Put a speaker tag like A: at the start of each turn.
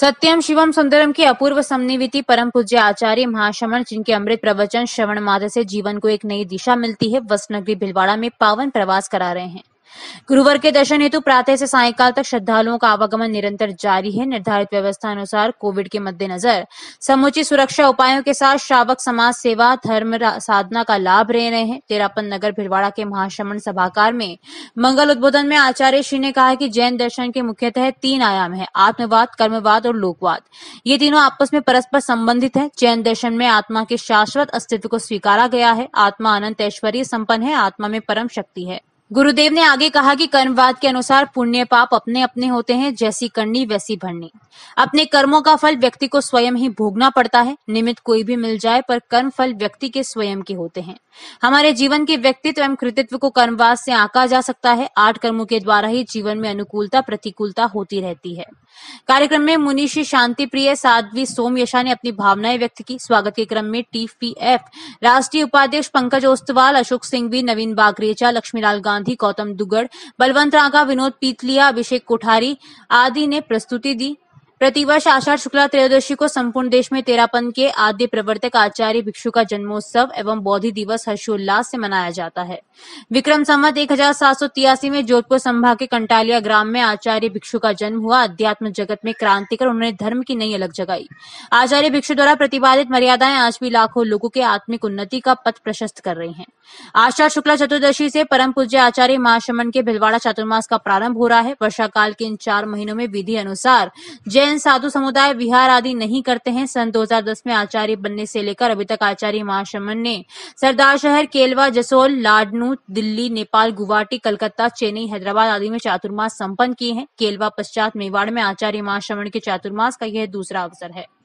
A: सत्यम शिवम सुंदरम की अपूर्व समन्विति परम पूज्य आचार्य महाश्रमण जिनके अमृत प्रवचन श्रवण माध से जीवन को एक नई दिशा मिलती है नगरी भिलवाड़ा में पावन प्रवास करा रहे हैं गुरुवार के दर्शन हेतु प्रातः से सायकाल तक श्रद्धालुओं का आवागमन निरंतर जारी है निर्धारित व्यवस्था अनुसार कोविड के मद्देनजर समुचित सुरक्षा उपायों के साथ श्रावक समाज सेवा धर्म साधना का लाभ ले रहे हैं तेरापन नगर भिड़वाड़ा के महाश्रमण सभाकार में मंगल उद्बोधन में आचार्य श्री ने कहा कि जैन दर्शन के मुख्यतः तीन आयाम है आत्मवाद कर्मवाद और लोकवाद ये तीनों आपस में परस्पर संबंधित है जैन दर्शन में आत्मा के शाश्वत अस्तित्व को स्वीकारा गया है आत्मा अनंत ऐश्वर्य संपन्न है आत्मा में परम शक्ति है गुरुदेव ने आगे कहा कि कर्मवाद के अनुसार पुण्य पाप अपने अपने होते हैं जैसी करनी वैसी भरनी अपने कर्मों का फल व्यक्ति को स्वयं ही भोगना पड़ता है निमित्त कोई भी मिल जाए पर कर्म फल व्यक्ति के स्वयं के होते हैं हमारे जीवन के व्यक्तित्व एवं कृतित्व को कर्मवाद से आंका जा सकता है आठ कर्मों के द्वारा ही जीवन में अनुकूलता प्रतिकूलता होती रहती है कार्यक्रम में मुनिषी शांति प्रिय साध्वी सोम यशा ने अपनी भावनाएं व्यक्त की स्वागत के क्रम में टीपीएफ राष्ट्रीय उपाध्यक्ष पंकज ओस्तवाल अशोक सिंह भी नवीन बागरेचा लक्ष्मीलाल गांधी गांधी गौतम दुगड़ बलवंत रागा विनोद पीतलिया अभिषेक कोठारी आदि ने प्रस्तुति दी प्रतिवर्ष आषाढ़ शुक्ला त्रयोदशी को संपूर्ण देश में तेरापन के आद्य प्रवर्तक आचार्य भिक्षु का जन्मोत्सव एवं बौद्धि दिवस हर्षोल्लास से मनाया जाता है विक्रम संवत एक में जोधपुर संभाग के कंटालिया ग्राम में आचार्य भिक्षु का जन्म हुआ अध्यात्म जगत में क्रांति कर उन्होंने धर्म की नई अलग जगाई आचार्य भिक्षु द्वारा प्रतिपादित मर्यादाएं आज भी लाखों लोगों के आत्मिक उन्नति का पथ प्रशस्त कर रही है आषाढ़ शुक्ला चतुर्दशी से परम पूज्य आचार्य महाशमन के भिलवाड़ा चातुर्मास का प्रारंभ हो रहा है वर्षा काल के इन चार महीनों में विधि अनुसार जैन जैन साधु समुदाय विहार आदि नहीं करते हैं सन 2010 में आचार्य बनने से लेकर अभी तक आचार्य महाशमन ने सरदार शहर केलवा जसोल लाडनू दिल्ली नेपाल गुवाहाटी कलकत्ता चेन्नई हैदराबाद आदि में चातुर्मास संपन्न किए हैं केलवा पश्चात मेवाड़ में आचार्य महाशमन के चातुर्मास का यह दूसरा अवसर है